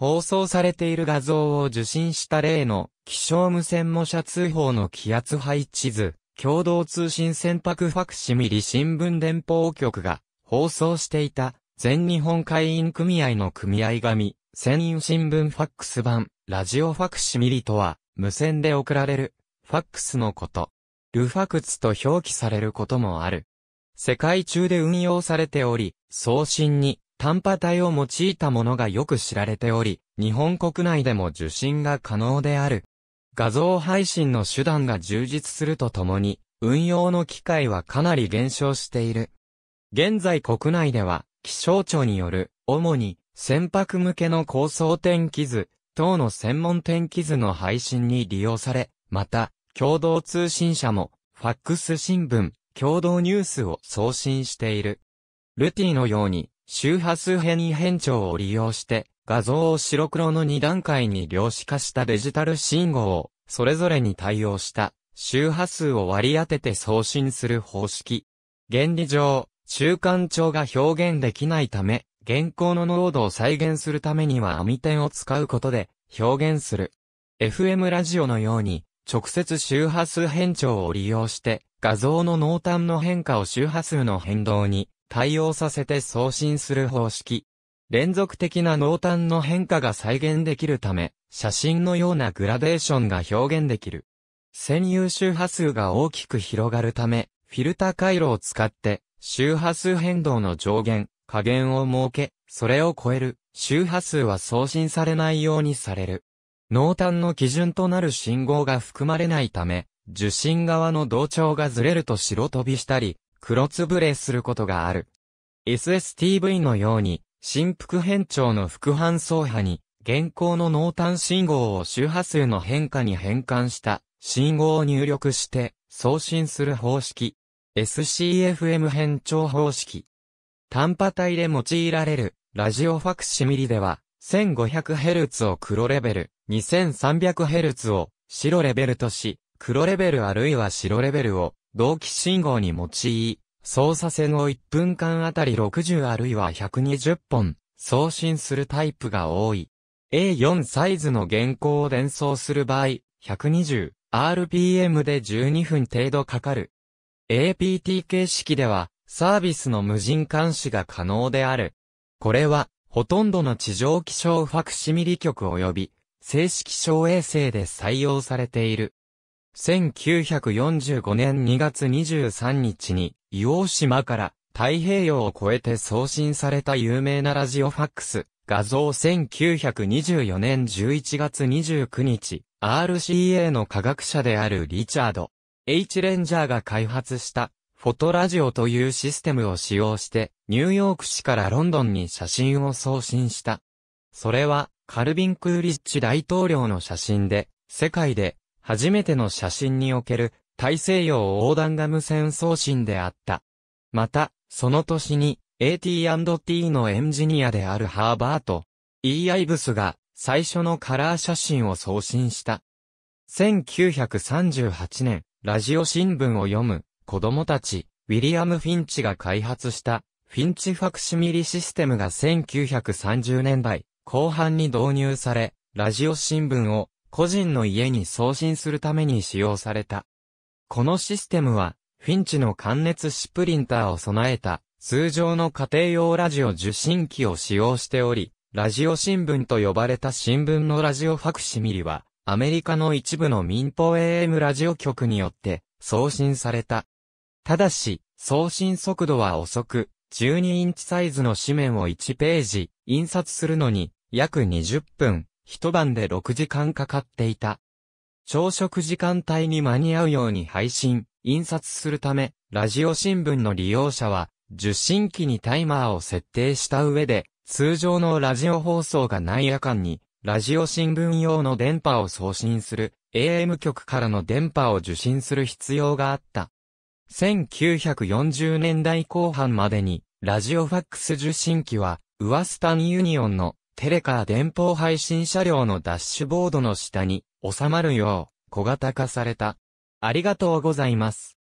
放送されている画像を受信した例の気象無線模写通報の気圧配置図、共同通信船舶ファクシミリ新聞連邦局が放送していた全日本会員組合の組合紙、船員新聞ファックス版、ラジオファクシミリとは無線で送られるファックスのこと。ルファクツと表記されることもある。世界中で運用されており、送信に短波体を用いたものがよく知られており、日本国内でも受信が可能である。画像配信の手段が充実するとともに、運用の機会はかなり減少している。現在国内では、気象庁による、主に、船舶向けの高層天気図、等の専門天気図の配信に利用され、また、共同通信社も、ファックス新聞、共同ニュースを送信している。ルティのように、周波数変異変調を利用して、画像を白黒の2段階に量子化したデジタル信号を、それぞれに対応した、周波数を割り当てて送信する方式。原理上、中間長が表現できないため、現行の濃度を再現するためには網点を使うことで表現する。FM ラジオのように、直接周波数変調を利用して、画像の濃淡の変化を周波数の変動に対応させて送信する方式。連続的な濃淡の変化が再現できるため、写真のようなグラデーションが表現できる。占有周波数が大きく広がるため、フィルタ回路を使って、周波数変動の上限、下限を設け、それを超える周波数は送信されないようにされる。濃淡の基準となる信号が含まれないため、受信側の同調がずれると白飛びしたり、黒つぶれすることがある。SSTV のように、振幅変調の副反送波に、現行の濃淡信号を周波数の変化に変換した信号を入力して送信する方式。SCFM 変調方式。単波体で用いられるラジオファクシミリでは 1500Hz を黒レベル、2300Hz を白レベルとし、黒レベルあるいは白レベルを同期信号に用い、操作線を1分間あたり60あるいは120本送信するタイプが多い。A4 サイズの原稿を伝送する場合、120rpm で12分程度かかる。APT 形式では、サービスの無人監視が可能である。これは、ほとんどの地上気象ファクシミリ局及び、正式小衛星で採用されている。1945年2月23日に、伊黄島から太平洋を越えて送信された有名なラジオファックス、画像1924年11月29日、RCA の科学者であるリチャード・ H レンジャーが開発したフォトラジオというシステムを使用して、ニューヨーク市からロンドンに写真を送信した。それは、カルビン・クーリッチ大統領の写真で、世界で初めての写真における大西洋横断ガム線送信であった。また、その年に AT&T のエンジニアであるハーバート、E. I. ブスが最初のカラー写真を送信した。1938年、ラジオ新聞を読む子供たち、ウィリアム・フィンチが開発したフィンチファクシミリシステムが1930年代後半に導入され、ラジオ新聞を個人の家に送信するために使用された。このシステムは、フィンチの関熱紙プリンターを備えた、通常の家庭用ラジオ受信機を使用しており、ラジオ新聞と呼ばれた新聞のラジオファクシミリは、アメリカの一部の民放 AM ラジオ局によって送信された。ただし、送信速度は遅く、12インチサイズの紙面を1ページ、印刷するのに、約20分、一晩で6時間かかっていた。朝食時間帯に間に合うように配信、印刷するため、ラジオ新聞の利用者は、受信機にタイマーを設定した上で、通常のラジオ放送がない夜間に、ラジオ新聞用の電波を送信する AM 局からの電波を受信する必要があった。1940年代後半までに、ラジオファックス受信機は、ウワスタンユニオンのテレカー電報配信車両のダッシュボードの下に収まるよう小型化された。ありがとうございます。